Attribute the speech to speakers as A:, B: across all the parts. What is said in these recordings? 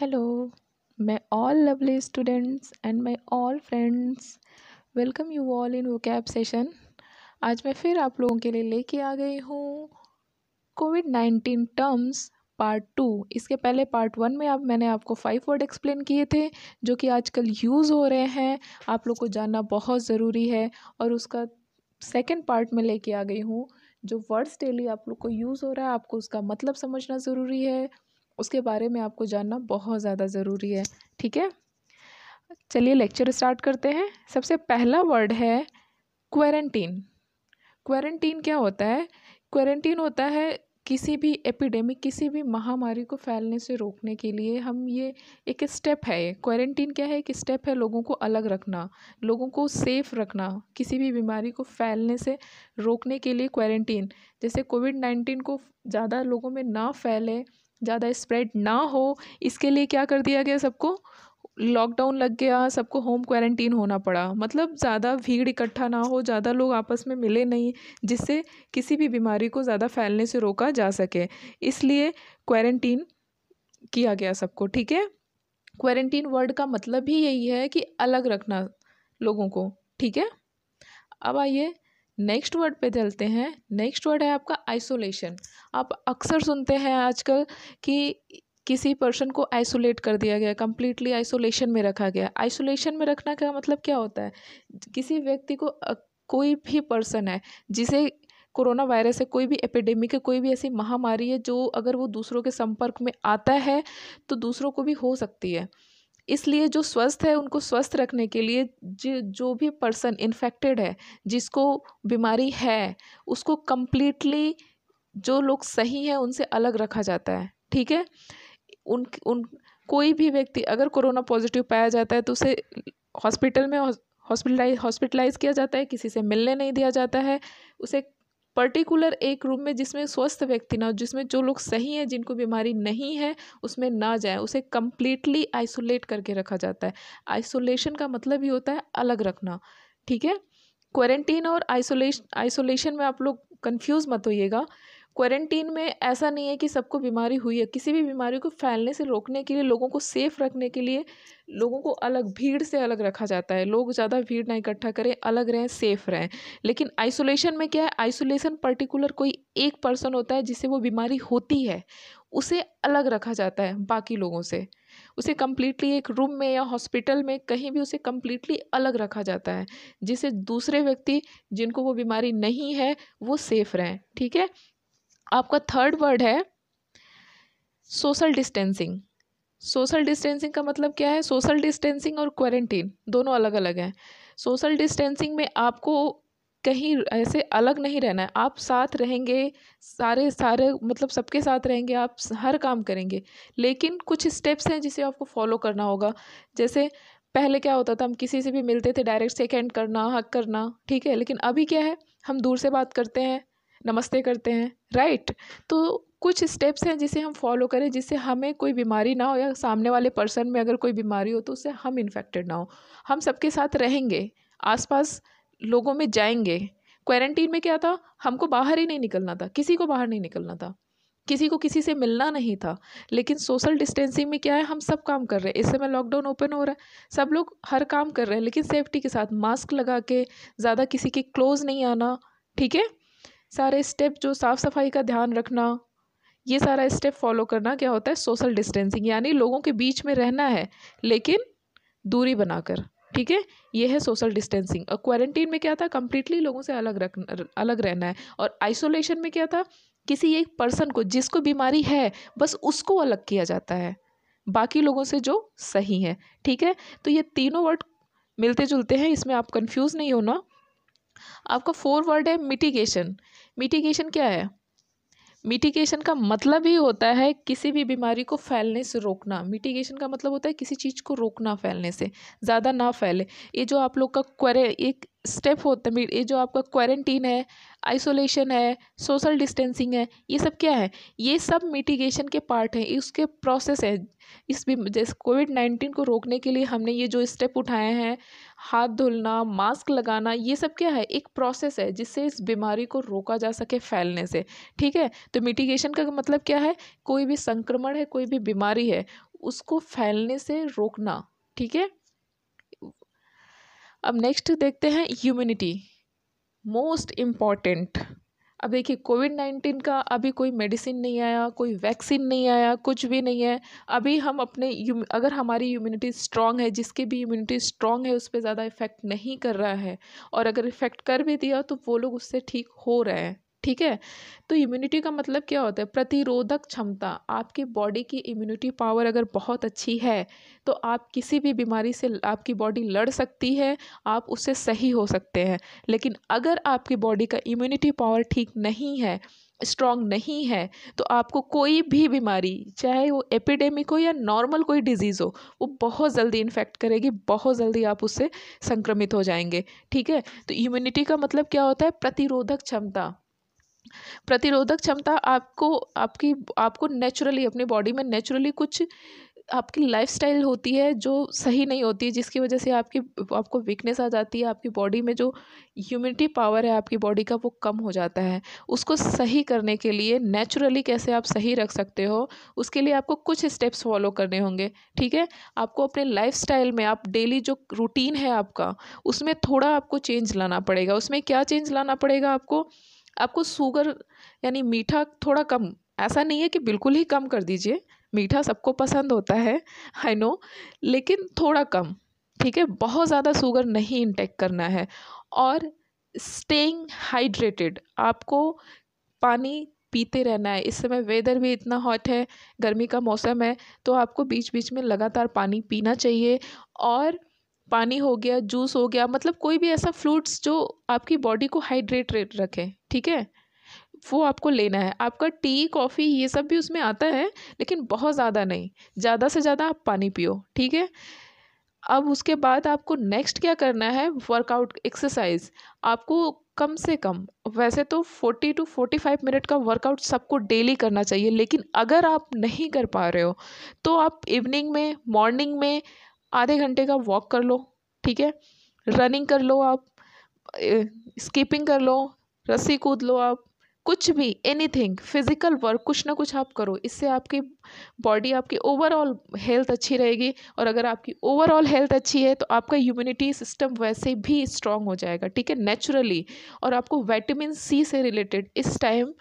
A: hello all lovely students and my all friends welcome you all in वो cab session आज मैं फिर आप लोगों के लिए लेके आ गई हूँ covid nineteen terms part two इसके पहले पार्ट वन में आप मैंने आपको फाइव वर्ड एक्सप्लेन किए थे जो कि आजकल यूज़ हो रहे हैं आप लोग को जानना बहुत ज़रूरी है और उसका सेकेंड पार्ट में लेके आ गई हूँ जो वर्ड्स डेली आप लोग को यूज़ हो रहा है आपको उसका मतलब समझना ज़रूरी है उसके बारे में आपको जानना बहुत ज़्यादा ज़रूरी है ठीक है चलिए लेक्चर स्टार्ट करते हैं सबसे पहला वर्ड है क्वारंटीन क्वारंटीन क्या होता है क्वारंटीन होता है किसी भी एपिडेमिक किसी भी महामारी को फैलने से रोकने के लिए हम ये एक स्टेप है क्वारंटीन क्या है एक स्टेप है लोगों को अलग रखना लोगों को सेफ रखना किसी भी बीमारी को फैलने से रोकने के लिए क्वारंटीन जैसे कोविड नाइन्टीन को ज़्यादा लोगों में ना फैले ज़्यादा स्प्रेड ना हो इसके लिए क्या कर दिया गया सबको लॉकडाउन लग गया सबको होम क्वारंटीन होना पड़ा मतलब ज़्यादा भीड़ इकट्ठा ना हो ज़्यादा लोग आपस में मिले नहीं जिससे किसी भी बीमारी को ज़्यादा फैलने से रोका जा सके इसलिए क्वारंटीन किया गया सबको ठीक है क्वारंटीन वर्ड का मतलब ही यही है कि अलग रखना लोगों को ठीक है अब आइए नेक्स्ट वर्ड पे चलते हैं नेक्स्ट वर्ड है आपका आइसोलेशन आप अक्सर सुनते हैं आजकल कि किसी पर्सन को आइसोलेट कर दिया गया कम्प्लीटली आइसोलेशन में रखा गया आइसोलेशन में रखना का मतलब क्या होता है किसी व्यक्ति को कोई भी पर्सन है जिसे कोरोना वायरस है कोई भी एपिडेमिक है कोई भी ऐसी महामारी है जो अगर वो दूसरों के संपर्क में आता है तो दूसरों को भी हो सकती है इसलिए जो स्वस्थ है उनको स्वस्थ रखने के लिए जो भी पर्सन इन्फेक्टेड है जिसको बीमारी है उसको कंप्लीटली जो लोग सही हैं उनसे अलग रखा जाता है ठीक है उन उन कोई भी व्यक्ति अगर कोरोना पॉजिटिव पाया जाता है तो उसे हॉस्पिटल में हॉस्पिटलाइज हॉस्पिटलाइज किया जाता है किसी से मिलने नहीं दिया जाता है उसे पर्टिकुलर एक रूम में जिसमें स्वस्थ व्यक्ति ना हो जिसमें जो लोग सही हैं जिनको बीमारी नहीं है उसमें ना जाए उसे कम्प्लीटली आइसोलेट करके रखा जाता है आइसोलेशन का मतलब ही होता है अलग रखना ठीक है क्वारंटीन और आइसोलेशन आइसोलेशन में आप लोग कन्फ्यूज़ मत होइएगा क्वारंटीन में ऐसा नहीं है कि सबको बीमारी हुई है किसी भी बीमारी को फैलने से रोकने के लिए लोगों को सेफ रखने के लिए लोगों को अलग भीड़ से अलग रखा जाता है लोग ज़्यादा भीड़ ना इकट्ठा करें अलग रहें सेफ रहें लेकिन आइसोलेशन में क्या है आइसोलेशन पर्टिकुलर कोई एक पर्सन होता है जिसे वो बीमारी होती है उसे अलग रखा जाता है बाकी लोगों से उसे कम्प्लीटली एक रूम में या हॉस्पिटल में कहीं भी उसे कम्प्लीटली अलग रखा जाता है जिसे दूसरे व्यक्ति जिनको वो बीमारी नहीं है वो सेफ रहें ठीक है आपका थर्ड वर्ड है सोशल डिस्टेंसिंग सोशल डिस्टेंसिंग का मतलब क्या है सोशल डिस्टेंसिंग और क्वारंटीन दोनों अलग अलग हैं सोशल डिस्टेंसिंग में आपको कहीं ऐसे अलग नहीं रहना है आप साथ रहेंगे सारे सारे मतलब सबके साथ रहेंगे आप हर काम करेंगे लेकिन कुछ स्टेप्स हैं जिसे आपको फॉलो करना होगा जैसे पहले क्या होता था हम किसी से भी मिलते थे डायरेक्ट सेक हैंड करना हक करना ठीक है लेकिन अभी क्या है हम दूर से बात करते हैं नमस्ते करते हैं राइट तो कुछ स्टेप्स हैं जिसे हम फॉलो करें जिससे हमें कोई बीमारी ना हो या सामने वाले पर्सन में अगर कोई बीमारी हो तो उससे हम इन्फेक्टेड ना हो हम सबके साथ रहेंगे आसपास लोगों में जाएंगे क्वारंटीन में क्या था हमको बाहर ही नहीं निकलना था किसी को बाहर नहीं निकलना था किसी को किसी से मिलना नहीं था लेकिन सोशल डिस्टेंसिंग में क्या है हम सब काम कर रहे हैं इस समय लॉकडाउन ओपन हो रहा है सब लोग हर काम कर रहे हैं लेकिन सेफ्टी के साथ मास्क लगा के ज़्यादा किसी के क्लोज नहीं आना ठीक है सारे स्टेप जो साफ़ सफाई का ध्यान रखना ये सारा स्टेप फॉलो करना क्या होता है सोशल डिस्टेंसिंग यानी लोगों के बीच में रहना है लेकिन दूरी बनाकर ठीक है ये है सोशल डिस्टेंसिंग और क्वारंटीन में क्या था कम्प्लीटली लोगों से अलग रख अलग रहना है और आइसोलेशन में क्या था किसी एक पर्सन को जिसको बीमारी है बस उसको अलग किया जाता है बाकी लोगों से जो सही है ठीक है तो ये तीनों वर्ड मिलते जुलते हैं इसमें आप कंफ्यूज नहीं होना आपका फोर वर्ड है मिटिगेशन मिटिगेशन क्या है मिटिगेशन का मतलब ही होता है किसी भी बीमारी को फैलने से रोकना मिटिगेशन का मतलब होता है किसी चीज़ को रोकना फैलने से ज़्यादा ना फैले ये जो आप लोग का क्वारे एक स्टेप होता है ये जो आपका क्वारंटीन है आइसोलेशन है सोशल डिस्टेंसिंग है ये सब क्या है ये सब मिटिगेशन के पार्ट हैं इसके प्रोसेस है इस जैसे कोविड नाइन्टीन को रोकने के लिए हमने ये जो स्टेप उठाए हैं हाथ धुलना मास्क लगाना ये सब क्या है एक प्रोसेस है जिससे इस बीमारी को रोका जा सके फैलने से ठीक है तो मिटिगेशन का मतलब क्या है कोई भी संक्रमण है कोई भी बीमारी है उसको फैलने से रोकना ठीक है अब नेक्स्ट देखते हैं ह्यूमिनिटी मोस्ट इम्पॉर्टेंट अब देखिए कोविड नाइन्टीन का अभी कोई मेडिसिन नहीं आया कोई वैक्सीन नहीं आया कुछ भी नहीं है अभी हम अपने अगर हमारी इम्यूनिटी स्ट्रांग है जिसकी भी इम्यूनिटी स्ट्रांग है उस पर ज़्यादा इफ़ेक्ट नहीं कर रहा है और अगर इफ़ेक्ट कर भी दिया तो वो लोग उससे ठीक हो रहे हैं ठीक है तो इम्यूनिटी का मतलब क्या होता है प्रतिरोधक क्षमता आपकी बॉडी की इम्यूनिटी पावर अगर बहुत अच्छी है तो आप किसी भी बीमारी से आपकी बॉडी लड़ सकती है आप उससे सही हो सकते हैं लेकिन अगर आपकी बॉडी का इम्यूनिटी पावर ठीक नहीं है स्ट्रांग नहीं है तो आपको कोई भी बीमारी चाहे वो एपिडेमिक हो या नॉर्मल कोई डिजीज़ हो वो बहुत जल्दी इन्फेक्ट करेगी बहुत जल्दी आप उससे संक्रमित हो जाएंगे ठीक है तो इम्यूनिटी का मतलब क्या होता है प्रतिरोधक क्षमता प्रतिरोधक क्षमता आपको आपकी आपको नेचुरली अपनी बॉडी में नेचुरली कुछ आपकी लाइफस्टाइल होती है जो सही नहीं होती है जिसकी वजह से आपकी आपको वीकनेस आ जाती है आपकी बॉडी में जो ह्यूमिनिटी पावर है आपकी बॉडी का वो कम हो जाता है उसको सही करने के लिए नेचुरली कैसे आप सही रख सकते हो उसके लिए आपको कुछ स्टेप्स फॉलो करने होंगे ठीक है आपको अपने लाइफ में आप डेली जो रूटीन है आपका उसमें थोड़ा आपको चेंज लाना पड़ेगा उसमें क्या चेंज लाना पड़ेगा आपको आपको शुगर यानी मीठा थोड़ा कम ऐसा नहीं है कि बिल्कुल ही कम कर दीजिए मीठा सबको पसंद होता है आई नो लेकिन थोड़ा कम ठीक है बहुत ज़्यादा शुगर नहीं इंटेक करना है और स्टेइंग हाइड्रेटेड आपको पानी पीते रहना है इस समय वेदर भी इतना हॉट है गर्मी का मौसम है तो आपको बीच बीच में लगातार पानी पीना चाहिए और पानी हो गया जूस हो गया मतलब कोई भी ऐसा फ्रूट्स जो आपकी बॉडी को हाइड्रेट रखे ठीक है वो आपको लेना है आपका टी कॉफ़ी ये सब भी उसमें आता है लेकिन बहुत ज़्यादा नहीं ज़्यादा से ज़्यादा आप पानी पियो ठीक है अब उसके बाद आपको नेक्स्ट क्या करना है वर्कआउट एक्सरसाइज आपको कम से कम वैसे तो forty two forty five minute का वर्कआउट सबको डेली करना चाहिए लेकिन अगर आप नहीं कर पा रहे हो तो आप इवनिंग में मॉर्निंग में आधे घंटे का वॉक कर लो ठीक है रनिंग कर लो आप स्कीपिंग कर लो रस्सी कूद लो आप कुछ भी एनीथिंग फिजिकल वर्क कुछ ना कुछ आप करो इससे आपकी बॉडी आपकी ओवरऑल हेल्थ अच्छी रहेगी और अगर आपकी ओवरऑल हेल्थ अच्छी है तो आपका इम्यूनिटी सिस्टम वैसे भी स्ट्रांग हो जाएगा ठीक है नेचुरली और आपको वाइटामिन सी से रिलेटेड इस टाइम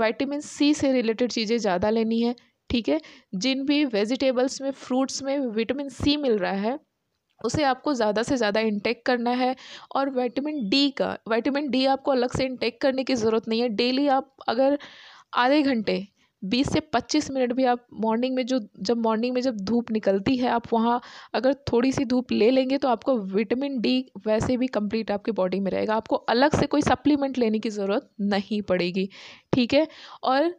A: वाइटामिन सी से रिलेटेड चीज़ें ज़्यादा लेनी है ठीक है जिन भी वेजिटेबल्स में फ्रूट्स में विटामिन सी मिल रहा है उसे आपको ज़्यादा से ज़्यादा इंटेक करना है और विटामिन डी का विटामिन डी आपको अलग से इंटेक करने की ज़रूरत नहीं है डेली आप अगर आधे घंटे बीस से पच्चीस मिनट भी आप मॉर्निंग में जो जब मॉर्निंग में जब धूप निकलती है आप वहाँ अगर थोड़ी सी धूप ले लेंगे तो आपको विटामिन डी वैसे भी कंप्लीट आपके बॉडी में रहेगा आपको अलग से कोई सप्लीमेंट लेने की ज़रूरत नहीं पड़ेगी ठीक है और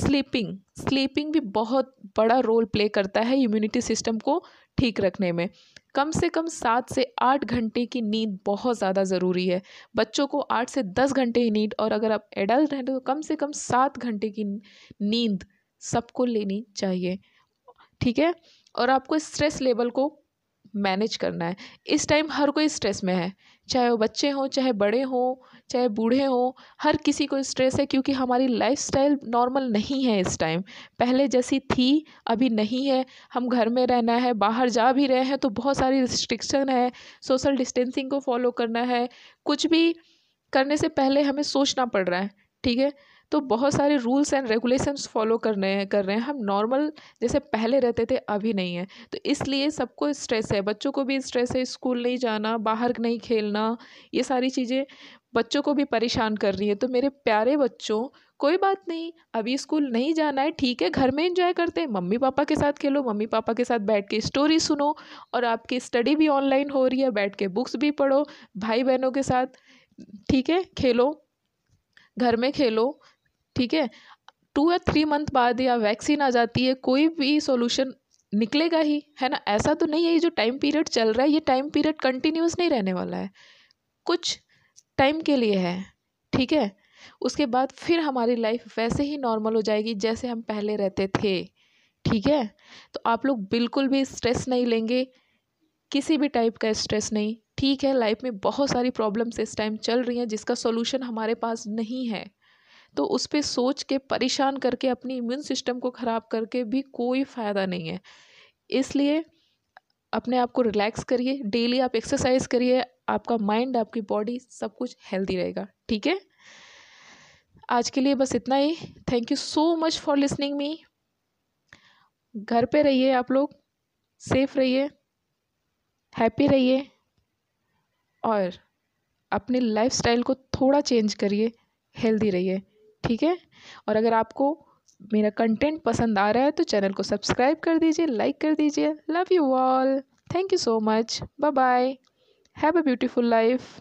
A: स्लीपिंग स्लीपिंग भी बहुत बड़ा रोल प्ले करता है इम्यूनिटी सिस्टम को ठीक रखने में कम से कम सात से आठ घंटे की नींद बहुत ज़्यादा ज़रूरी है बच्चों को आठ से दस घंटे ही नींद और अगर आप एडल्ट हैं तो कम से कम सात घंटे की नींद सबको लेनी चाहिए ठीक है और आपको स्ट्रेस लेवल को मैनेज करना है इस टाइम हर कोई स्ट्रेस में है चाहे वो बच्चे हों चाहे बड़े हों चाहे बूढ़े हों हर किसी को स्ट्रेस है क्योंकि हमारी लाइफस्टाइल नॉर्मल नहीं है इस टाइम पहले जैसी थी अभी नहीं है हम घर में रहना है बाहर जा भी रहे हैं तो बहुत सारी रिस्ट्रिक्शन है सोशल डिस्टेंसिंग को फॉलो करना है कुछ भी करने से पहले हमें सोचना पड़ रहा है ठीक है तो बहुत सारे रूल्स एंड रेगुलेशंस फॉलो करने कर रहे हैं हम नॉर्मल जैसे पहले रहते थे अभी नहीं है तो इसलिए सबको स्ट्रेस है बच्चों को भी स्ट्रेस है स्कूल नहीं जाना बाहर नहीं खेलना ये सारी चीज़ें बच्चों को भी परेशान कर रही है तो मेरे प्यारे बच्चों कोई बात नहीं अभी स्कूल नहीं जाना है ठीक है घर में इंजॉय करते हैं मम्मी पापा के साथ खेलो मम्मी पापा के साथ बैठ के स्टोरी सुनो और आपकी स्टडी भी ऑनलाइन हो रही है बैठ के बुक्स भी पढ़ो भाई बहनों के साथ ठीक है खेलो घर में खेलो ठीक है टू या थ्री मंथ बाद या वैक्सीन आ जाती है कोई भी सोल्यूशन निकलेगा ही है ना ऐसा तो नहीं है ये जो टाइम पीरियड चल रहा है ये टाइम पीरियड कंटिन्यूस नहीं रहने वाला है कुछ टाइम के लिए है ठीक है उसके बाद फिर हमारी लाइफ वैसे ही नॉर्मल हो जाएगी जैसे हम पहले रहते थे ठीक है तो आप लोग बिल्कुल भी स्ट्रेस नहीं लेंगे किसी भी टाइप का स्ट्रेस नहीं ठीक है लाइफ में बहुत सारी प्रॉब्लम्स इस टाइम चल रही हैं जिसका सोल्यूशन हमारे पास नहीं है तो उस पर सोच के परेशान करके अपनी इम्यून सिस्टम को ख़राब करके भी कोई फ़ायदा नहीं है इसलिए अपने आप को रिलैक्स करिए डेली आप एक्सरसाइज करिए आपका माइंड आपकी बॉडी सब कुछ हेल्दी रहेगा ठीक है आज के लिए बस इतना ही thank you so much for listening me घर पे रहिए आप लोग सेफ रहिए हैप्पी रहिए और अपनी लाइफस्टाइल को थोड़ा चेंज करिए हेल्दी रहिए ठीक है और अगर आपको मेरा कंटेंट पसंद आ रहा है तो चैनल को सब्सक्राइब कर दीजिए लाइक कर दीजिए love you all thank you so much bye bye have a beautiful life